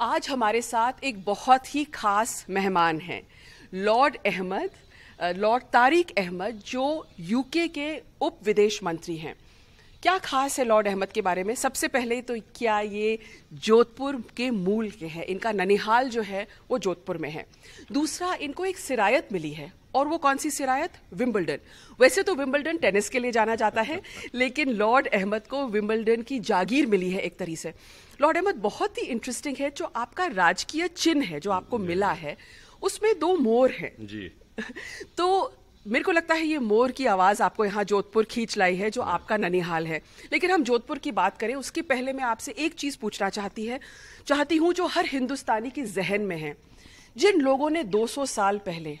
आज हमारे साथ एक बहुत ही खास मेहमान हैं लॉर्ड अहमद लॉर्ड तारिक अहमद जो यूके के उप विदेश मंत्री हैं क्या खास है लॉर्ड अहमद के बारे में सबसे पहले तो क्या ये जोधपुर के मूल के हैं इनका ननिहाल जो है वो जोधपुर में है दूसरा इनको एक सिरायत मिली है और वो कौन सी सिरायत विम्बलडन वैसे तो विम्बलडन टेनिस के लिए जाना जाता है लेकिन लॉर्ड अहमद को विम्बलडन की जागीर मिली है एक तरीके से लॉर्ड अहमद बहुत ही इंटरेस्टिंग है जो आपका राजकीय चिन्ह है जो आपको मिला है उसमें दो मोर हैं जी तो मेरे को लगता है ये मोर की आवाज आपको यहाँ जोधपुर खींच लाई है जो आपका ननिहाल है लेकिन हम जोधपुर की बात करें उसके पहले मैं आपसे एक चीज पूछना चाहती है चाहती हूँ जो हर हिंदुस्तानी के जहन में है जिन लोगों ने 200 साल पहले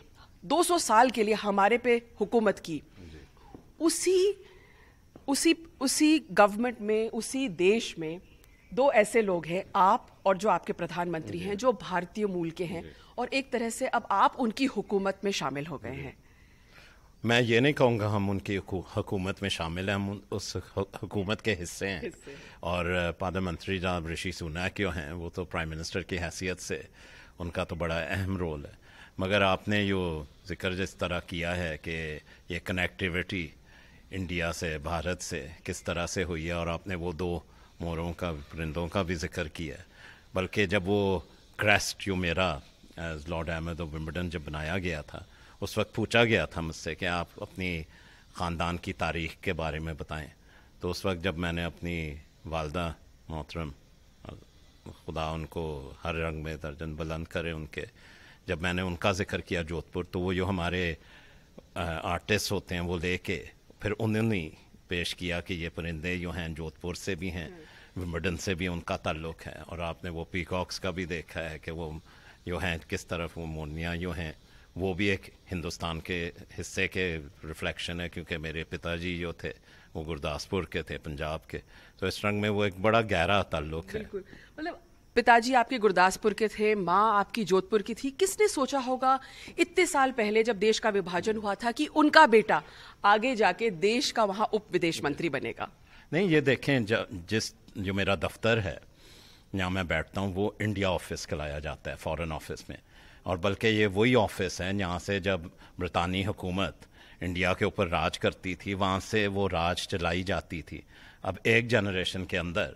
200 साल के लिए हमारे पे हुकूमत की उसी उसी उसी गवर्नमेंट में उसी देश में दो ऐसे लोग हैं आप और जो आपके प्रधानमंत्री हैं जो भारतीय मूल के हैं और एक तरह से अब आप उनकी हुकूमत में शामिल हो गए हैं मैं ये नहीं कहूँगा हम उनकी हुकूमत में शामिल हैं हम उस हुकूमत के हिस्से हैं और प्रधानमंत्री जहाँ ऋषि सुना क्यों हैं वो तो प्राइम मिनिस्टर की हैसियत से उनका तो बड़ा अहम रोल है मगर आपने जो जिक्र जिस तरह किया है कि ये कनेक्टिविटी इंडिया से भारत से किस तरह से हुई है और आपने वो दो मोरों का परिंदों का भी जिक्र किया है बल्कि जब वो क्रेस्ट यू मेरा एज लॉर्ड अहमद और विम्बडन जब बनाया गया था उस वक्त पूछा गया था मुझसे कि आप अपनी ख़ानदान की तारीख के बारे में बताएं तो उस वक्त जब मैंने अपनी वालदा मोहतरम खुदा उनको हर रंग में दर्जन बुलंद करे उनके जब मैंने उनका जिक्र किया जोधपुर तो वो जो हमारे आर्टिस्ट होते हैं वो लेके फिर उन्होंने पेश किया कि ये परिंदे जो हैं जोधपुर से भी हैं हम्म। विम्बडन से भी उनका ताल्लुक है और आपने वो पीकॉक्स का भी देखा है कि वो जो हैं किस तरफ वो मोनिया जो हैं वो भी एक हिंदुस्तान के हिस्से के रिफ्लेक्शन है क्योंकि मेरे पिताजी जो थे वो गुरदासपुर के थे पंजाब के तो इस रंग में वो एक बड़ा गहरा ताल्लुक है मतलब पिताजी आपके गुरदासपुर के थे माँ आपकी जोधपुर की थी किसने सोचा होगा इतने साल पहले जब देश का विभाजन हुआ था कि उनका बेटा आगे जाके देश का वहाँ उप विदेश मंत्री बनेगा नहीं ये देखें ज, जिस जो मेरा दफ्तर है जहाँ मैं बैठता हूँ वो इंडिया ऑफिस कहलाया जाता है फॉरेन ऑफिस में और बल्कि ये वही ऑफिस है जहाँ से जब ब्रितानी हुकूमत इंडिया के ऊपर राज करती थी वहाँ से वो राज चलाई जाती थी अब एक जनरेशन के अंदर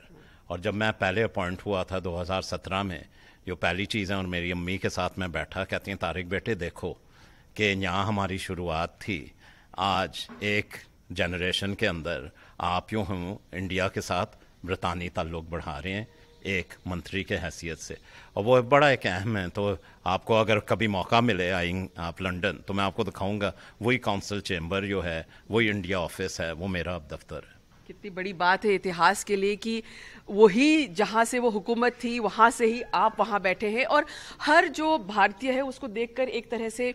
और जब मैं पहले अपॉइंट हुआ था 2017 में जो पहली चीज़ है और मेरी अम्मी के साथ मैं बैठा कहती हैं तारिक बेटे देखो कि यहाँ हमारी शुरुआत थी आज एक जनरेशन के अंदर आप यूँ हम इंडिया के साथ ब्रितानी ताल्लुक़ बढ़ा रहे हैं एक मंत्री के हैसियत से और वो बड़ा एक अहम है तो आपको अगर कभी मौका मिले आई आप लंदन तो मैं आपको दिखाऊंगा वही काउंसिल चैम्बर जो है वही इंडिया ऑफिस है वो मेरा अब दफ्तर है कितनी बड़ी बात है इतिहास के लिए कि वही जहाँ से वो हुकूमत थी वहाँ से ही आप वहाँ बैठे हैं और हर जो भारतीय है उसको देखकर एक तरह से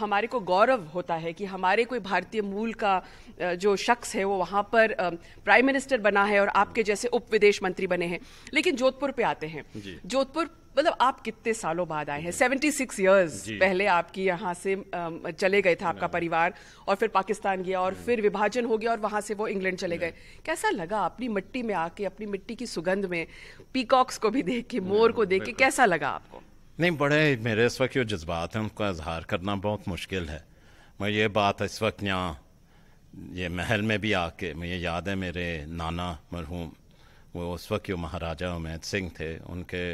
हमारे को गौरव होता है कि हमारे कोई भारतीय मूल का जो शख्स है वो वहाँ पर प्राइम मिनिस्टर बना है और आपके जैसे उप विदेश मंत्री बने हैं लेकिन जोधपुर पे आते हैं जोधपुर मतलब आप कितने सालों बाद आए हैं सेवेंटी सिक्स ईयर्स पहले आपकी यहाँ से चले गए थे आपका परिवार और फिर पाकिस्तान गया और फिर विभाजन हो गया और वहाँ से वो इंग्लैंड चले गए कैसा लगा अपनी मिट्टी में आके अपनी मिट्टी की सुगंध में पीकॉक्स को भी देख के मोर को देख के कैसा लगा आपको नहीं बड़े मेरे इस वक्त जो जज्बात हैं उनका इजहार करना बहुत मुश्किल है मैं ये बात इस वक्त यहाँ ये महल में भी आके मुझे याद है मेरे नाना मरहूम वो उस वक्त जो महाराजा उमेद सिंह थे उनके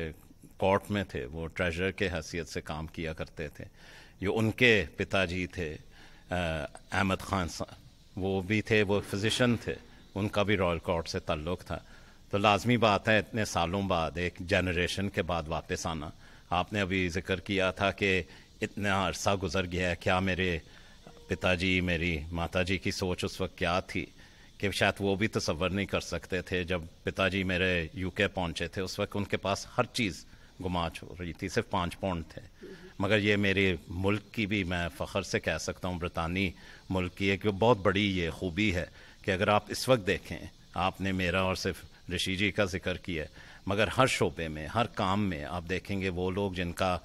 कोर्ट में थे वो ट्रेजर के हैसियत से काम किया करते थे जो उनके पिताजी थे अहमद खान वो भी थे वो फिजिशन थे उनका भी रॉयल कोर्ट से ताल्लुक़ था तो लाजमी बात है इतने सालों बाद एक जनरेशन के बाद वापस आना आपने अभी जिक्र किया था कि इतना अरसा गुजर गया है क्या मेरे पिताजी मेरी माताजी की सोच उस वक्त क्या थी कि शायद वो भी तस्वर नहीं कर सकते थे जब पिताजी मेरे यूके पहुंचे थे उस वक्त उनके पास हर चीज़ गुमाच हो रही थी सिर्फ पाँच पौंड थे मगर ये मेरे मुल्क की भी मैं फ़ख्र से कह सकता हूँ बरतानी मुल्क की है कि बहुत बड़ी ये खूबी है कि अगर आप इस वक्त देखें आपने मेरा और सिर्फ ऋषि जी का जिक्र किया मगर हर शोबे में हर काम में आप देखेंगे वो लोग जिनका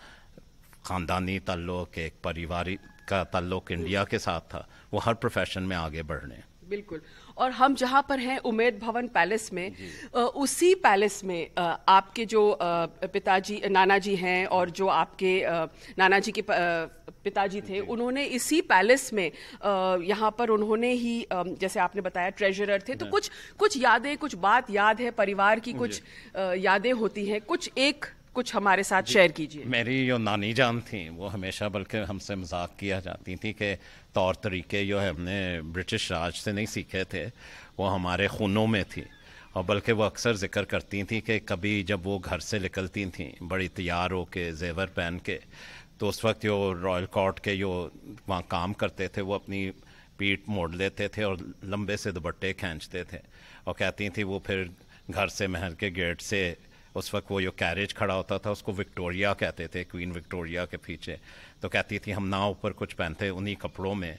ख़ानदानी तल्लुक एक परिवार का तल्लुक इंडिया के साथ था वो हर प्रोफेशन में आगे बढ़ रहे हैं बिल्कुल और हम जहाँ पर हैं उमेद भवन पैलेस में उसी पैलेस में आपके जो पिताजी नाना जी हैं और जो आपके नाना जी के पिताजी थे उन्होंने इसी पैलेस में यहाँ पर उन्होंने ही जैसे आपने बताया ट्रेजरर थे तो हाँ। कुछ कुछ यादें कुछ बात याद है परिवार की कुछ यादें होती हैं कुछ एक कुछ हमारे साथ शेयर कीजिए मेरी जो नानी जान थी वो हमेशा बल्कि हमसे मजाक किया जाती थी कि तौर तरीके जो है हमने ब्रिटिश राज से नहीं सीखे थे वो हमारे खूनों में थी और बल्कि वो अक्सर जिक्र करती थी कि कभी जब वो घर से निकलती थी बड़ी तैयार हो के जेवर पहन के तो उस वक्त जो रॉयल कोर्ट के जो वहाँ काम करते थे वो अपनी पीठ मोड़ लेते थे और लंबे से दुपट्टे खींचते थे और कहती थी वो फिर घर से महल के गेट से उस वक्त वो जो कैरेज खड़ा होता था उसको विक्टोरिया कहते थे क्वीन विक्टोरिया के पीछे तो कहती थी हम नाव पर कुछ पहनते उन्हीं कपड़ों में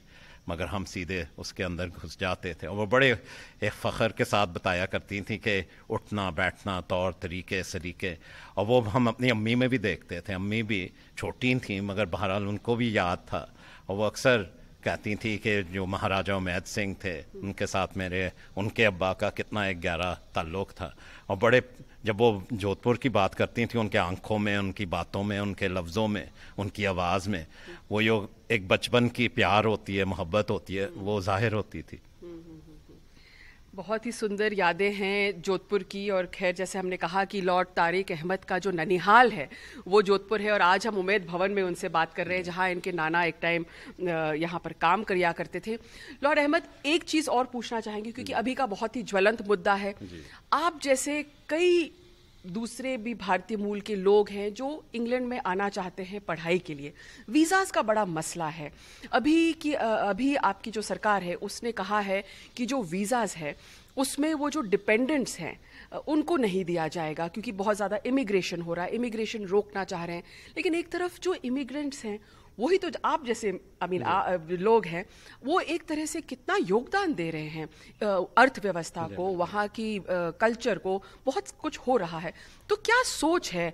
मगर हम सीधे उसके अंदर घुस जाते थे और वो बड़े एक फ़ख्र के साथ बताया करती थी कि उठना बैठना तौर तरीके सरीके और वो हम अपनी अम्मी में भी देखते थे अम्मी भी छोटी थी मगर बहरहाल उनको भी याद था और वो अक्सर कहती थी कि जो महाराजा उमैद सिंह थे उनके साथ मेरे उनके अब्बा का कितना एक गहरा ताल्लुक़ था और बड़े जब वो जोधपुर की बात करती थी उनके आंखों में उनकी बातों में उनके लफ्ज़ों में उनकी आवाज़ में वो यो एक बचपन की प्यार होती है मोहब्बत होती है वो ज़ाहिर होती थी बहुत ही सुंदर यादें हैं जोधपुर की और खैर जैसे हमने कहा कि लॉर्ड तारिक अहमद का जो ननिहाल है वो जोधपुर है और आज हम उमेद भवन में उनसे बात कर रहे हैं जहां इनके नाना एक टाइम यहाँ पर काम करिया करते थे लॉर्ड अहमद एक चीज़ और पूछना चाहेंगे क्योंकि अभी का बहुत ही ज्वलंत मुद्दा है आप जैसे कई दूसरे भी भारतीय मूल के लोग हैं जो इंग्लैंड में आना चाहते हैं पढ़ाई के लिए वीज़ाज़ का बड़ा मसला है अभी की अभी आपकी जो सरकार है उसने कहा है कि जो वीज़ाज़ है उसमें वो जो डिपेंडेंट्स हैं उनको नहीं दिया जाएगा क्योंकि बहुत ज़्यादा इमिग्रेशन हो रहा है इमिग्रेशन रोकना चाह रहे हैं लेकिन एक तरफ जो इमिग्रेंट्स हैं वही तो आप जैसे आई मीन लोग हैं वो एक तरह से कितना योगदान दे रहे हैं अर्थव्यवस्था को वहाँ की कल्चर को बहुत कुछ हो रहा है तो क्या सोच है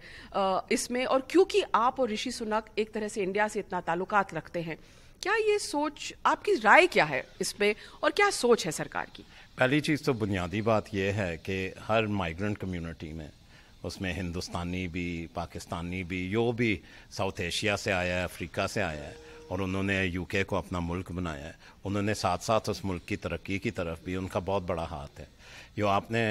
इसमें और क्योंकि आप और ऋषि सुनक एक तरह से इंडिया से इतना ताल्लुकात रखते हैं क्या ये सोच आपकी राय क्या है इस पर और क्या सोच है सरकार की पहली चीज़ तो बुनियादी बात यह है कि हर माइग्रेंट कम्युनिटी में उसमें हिंदुस्तानी भी पाकिस्तानी भी जो भी साउथ एशिया से आया है अफ्रीका से आया है और उन्होंने यूके को अपना मुल्क बनाया है उन्होंने साथ साथ उस मुल्क की तरक्की की तरफ भी उनका बहुत बड़ा हाथ है जो आपने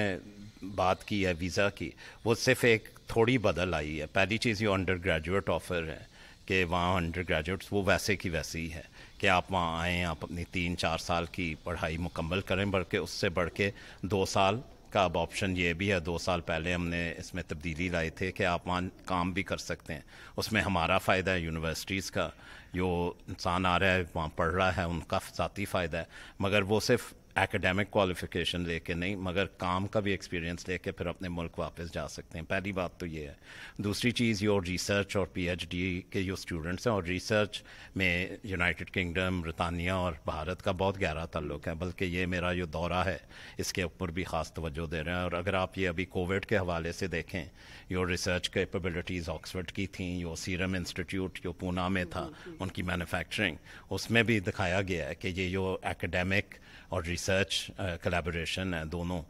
बात की है वीज़ा की वो सिर्फ़ एक थोड़ी बदल आई है पहली चीज़ ये अंडर ग्रेजुएट ऑफ़र है कि वहाँ अंडर ग्रेजुएट्स वो वैसे की वैसे ही है कि आप वहाँ आएँ आप अपनी तीन चार साल की पढ़ाई मुकम्मल करें बल्कि उससे बढ़ के दो साल का अब ऑप्शन ये भी है दो साल पहले हमने इसमें तब्दीली लाई थी कि आप वहाँ काम भी कर सकते हैं उसमें हमारा फ़ायदा है यूनिवर्सिटीज़ का जो इंसान आ रहा है वहाँ पढ़ रहा है उनका ज़ाती फ़ायदा है मगर वो सिर्फ एकेडमिक क्वालिफिकेशन लेके नहीं मगर काम का भी एक्सपीरियंस लेके फिर अपने मुल्क वापस जा सकते हैं पहली बात तो ये है दूसरी चीज़ योर रिसर्च और पीएचडी के जो स्टूडेंट्स हैं और रिसर्च में यूनाइटेड किंगडम ब्रितानिया और भारत का बहुत गहरा ताल्लुक है बल्कि ये मेरा जो दौरा है इसके ऊपर भी ख़ास तवज्जो दे रहे हैं और अगर आप ये अभी कोविड के हवाले से देखें योर रिसर्च कैपेबिलिटीज़ ऑक्सफर्ड की थी यो सीरम इंस्टीट्यूट जो पूना में था उनकी मैनुफैक्चरिंग उसमें भी दिखाया गया है कि ये जो एकेडेमिक और रिसर्च कलेबोरेशन है दोनों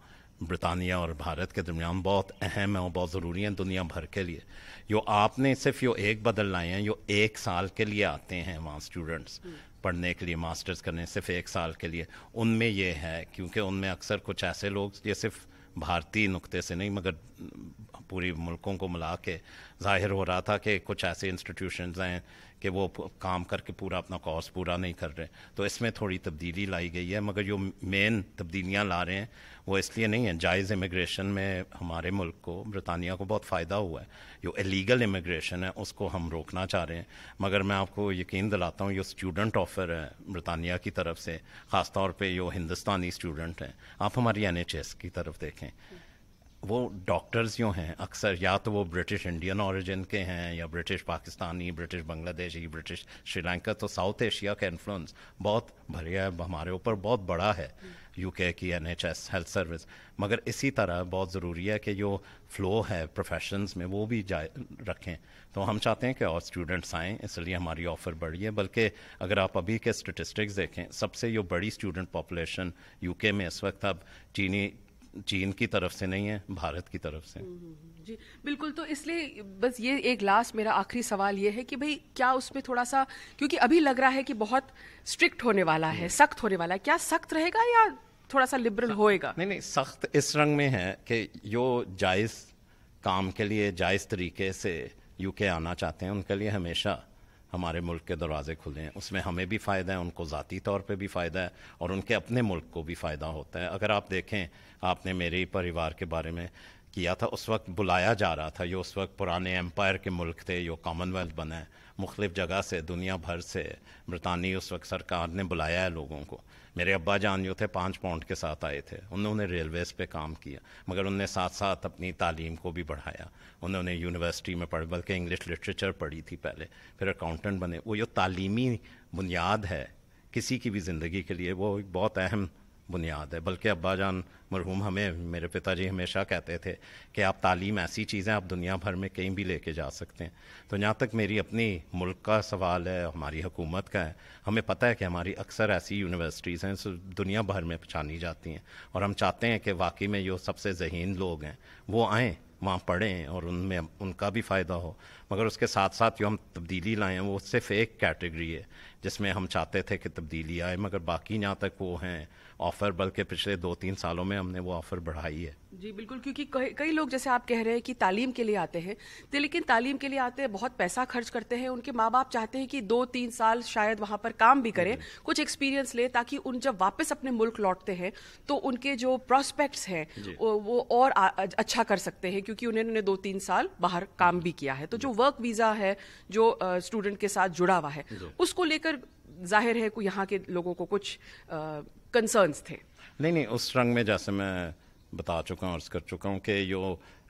ब्रितानिया और भारत के दरमियान बहुत अहम है और बहुत ज़रूरी हैं दुनिया भर के लिए जो आपने सिर्फ यो एक बदल लाए हैं जो एक साल के लिए आते हैं वहाँ स्टूडेंट्स हम्म। पढ़ने के लिए मास्टर्स करने सिर्फ एक साल के लिए उनमें यह है क्योंकि उनमें अक्सर कुछ ऐसे लोग ये सिर्फ भारतीय नुक्ते से नहीं मगर पूरी मुल्कों को मिला के जाहिर हो रहा था कि कुछ ऐसे इंस्टीट्यूशन हैं कि वो काम करके पूरा अपना कोर्स पूरा नहीं कर रहे तो इसमें थोड़ी तब्दीली लाई गई है मगर जो मेन तब्दीलियाँ ला रहे हैं वो इसलिए नहीं है जायज़ इमिग्रेशन में हमारे मुल्क को बरतानिया को बहुत फ़ायदा हुआ है जो इलीगल इमिग्रेशन है उसको हम रोकना चाह रहे हैं मगर मैं आपको यकीन दिलाता हूँ जो स्टूडेंट ऑफ़र है बरतानिया की तरफ से ख़ास तौर पर जो हिंदुस्तानी स्टूडेंट हैं आप हमारी एन की तरफ देखें वो डॉक्टर्स जो हैं अक्सर या तो वो ब्रिटिश इंडियन ओरिजिन के हैं या British Pakistani British Bangladeshi British Sri Lanka तो साउथ एशिया का इन्फ्लुएंस बहुत भरे है हमारे ऊपर बहुत बड़ा है यूके की N H S health service मगर इसी तरह बहुत ज़रूरी है कि जो फ्लो है प्रोफेशंस में वो भी जाए रखें तो हम चाहते हैं कि और स्टूडेंट्स आएँ इसलिए हमारी ऑफ़र बढ़ी है बल्कि अगर आप अभी के स्टेटिस्टिक्स देखें सबसे जो बड़ी स्टूडेंट पॉपुलेशन यूके में इस वक्त अब चीनी चीन की तरफ से नहीं है भारत की तरफ से हम्म, हम्म, हम्म, जी बिल्कुल तो इसलिए बस ये एक लास्ट मेरा आखिरी सवाल ये है कि भाई क्या उसमें थोड़ा सा क्योंकि अभी लग रहा है कि बहुत स्ट्रिक्ट होने वाला है सख्त होने वाला है क्या सख्त रहेगा या थोड़ा सा लिबरल होएगा नहीं नहीं सख्त इस रंग में है कि जो जायज़ काम के लिए जायज़ तरीके से यूके आना चाहते हैं उनके लिए हमेशा हमारे मुल्क के दरवाजे खुले हैं उसमें हमें भी फ़ायदा है उनको ज़ाती तौर पे भी फ़ायदा है और उनके अपने मुल्क को भी फ़ायदा होता है अगर आप देखें आपने मेरे परिवार के बारे में किया था उस वक्त बुलाया जा रहा था ये उस वक्त पुराने एम्पायर के मुल्क थे जो कॉमनवेल्थ बने है मुख्तफ जगह से दुनिया भर से बरतानी उस वक्त सरकार ने बुलाया है लोगों को मेरे अब्बा जान जो थे पाँच पाउंड के साथ आए थे उन्होंने रेलवेज़ पे काम किया मगर उनने साथ साथ अपनी तालीम को भी बढ़ाया उन्होंने यूनिवर्सिटी में पढ़ बल्कि इंग्लिश लिटरेचर पढ़ी थी पहले फिर अकाउंटेंट बने वो जो तालीमी बुनियाद है किसी की भी ज़िंदगी के लिए वो एक बहुत अहम बुनियाद है बल्कि अब्बा जान मरहूम हमें मेरे पिताजी हमेशा कहते थे कि आप तालीम ऐसी चीज़ें आप दुनिया भर में कहीं भी लेके जा सकते हैं तो जहाँ तक मेरी अपनी मुल्क का सवाल है हमारी हुकूमत का है हमें पता है कि हमारी अक्सर ऐसी यूनिवर्सिटीज़ हैं जो दुनिया भर में पहचानी जाती हैं और हम चाहते हैं कि वाकई में जो सबसे जहीन लोग हैं वो आएँ वहाँ पढ़ें और उनमें उनका भी फ़ायदा हो मगर उसके साथ साथ जो हम तब्दीली लाएँ वो सिर्फ एक कैटेगरी है जिसमें हम चाहते थे कि तब्दीली आए मगर बाकी यहाँ तक वो हैं ऑफ़र बल्कि पिछले दो तीन सालों में हमने वो ऑफ़र बढ़ाई है जी बिल्कुल क्योंकि कई कई लोग जैसे आप कह रहे हैं कि तालीम के लिए आते हैं तो लेकिन तालीम के लिए आते हैं बहुत पैसा खर्च करते हैं उनके माँ बाप चाहते हैं कि दो तीन साल शायद वहाँ पर काम भी करें कुछ एक्सपीरियंस ले ताकि उन जब वापस अपने मुल्क लौटते हैं तो उनके जो प्रॉस्पेक्ट्स हैं वो और आ, अच्छा कर सकते हैं क्योंकि उन्होंने दो तीन साल बाहर काम भी किया है तो जो वर्क वीज़ा है जो स्टूडेंट के साथ जुड़ा हुआ है उसको लेकर जाहिर है यहाँ के लोगों को कुछ कंसर्न्स थे नहीं नहीं उस रंग में जैसे मैं बता चुका हूँ अर्ज़ कर चुका हूँ कि जो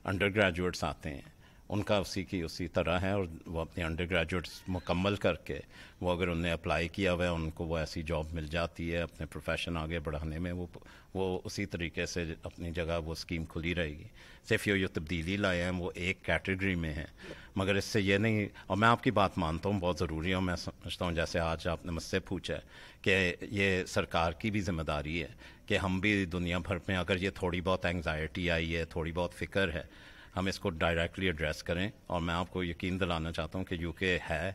अंडर ग्रेजुएट्स आते हैं उनका उसी की उसी तरह है और वो अपने अंडर ग्रेजुएट्स मुकम्मल करके वो अगर उनने अप्लाई किया हुआ है उनको वो ऐसी जॉब मिल जाती है अपने प्रोफेशन आगे बढ़ाने में वो वो उसी तरीके से अपनी जगह वो स्कीम खुली रहेगी सिर्फ ये जो तब्दीली लाए हैं वो एक कैटेगरी में है मगर इससे ये नहीं और मैं आपकी बात मानता हूँ बहुत ज़रूरी है मैं समझता हूँ जैसे आज आपने मुझसे पूछा है कि ये सरकार की भी जिम्मेदारी है कि हम भी दुनिया भर में अगर ये थोड़ी बहुत एंगजाइटी आई है थोड़ी बहुत फ़िक्र है हम इसको डायरेक्टली एड्रेस करें और मैं आपको यकीन दिलाना चाहता हूँ कि यूके है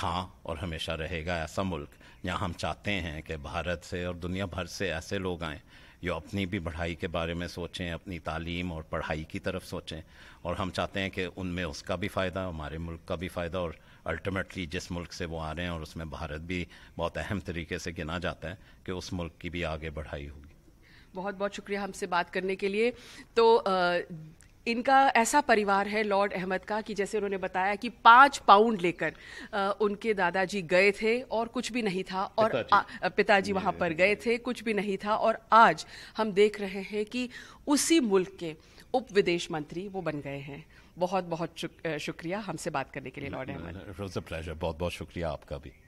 था और हमेशा रहेगा ऐसा मुल्क जहाँ हम चाहते हैं कि भारत से और दुनिया भर से ऐसे लोग आएँ जो अपनी भी पढ़ाई के बारे में सोचें अपनी तालीम और पढ़ाई की तरफ सोचें और हम चाहते हैं कि उनमें उसका भी फ़ायदा हमारे मुल्क का भी फ़ायदा और अल्टीमेटली जिस मुल्क से वो आ रहे हैं और उसमें भारत भी बहुत अहम तरीके से गिना जाता है कि उस मुल्क की भी आगे बढ़ाई होगी बहुत बहुत शुक्रिया हमसे बात करने के लिए तो इनका ऐसा परिवार है लॉर्ड अहमद का कि जैसे उन्होंने बताया कि पाँच पाउंड लेकर उनके दादाजी गए थे और कुछ भी नहीं था और पिताजी वहाँ पर गए थे कुछ भी नहीं था और आज हम देख रहे हैं कि उसी मुल्क के उप विदेश मंत्री वो बन गए हैं बहुत बहुत शुक्रिया हमसे बात करने के लिए लॉर्ड अहमद बहुत बहुत शुक्रिया आपका भी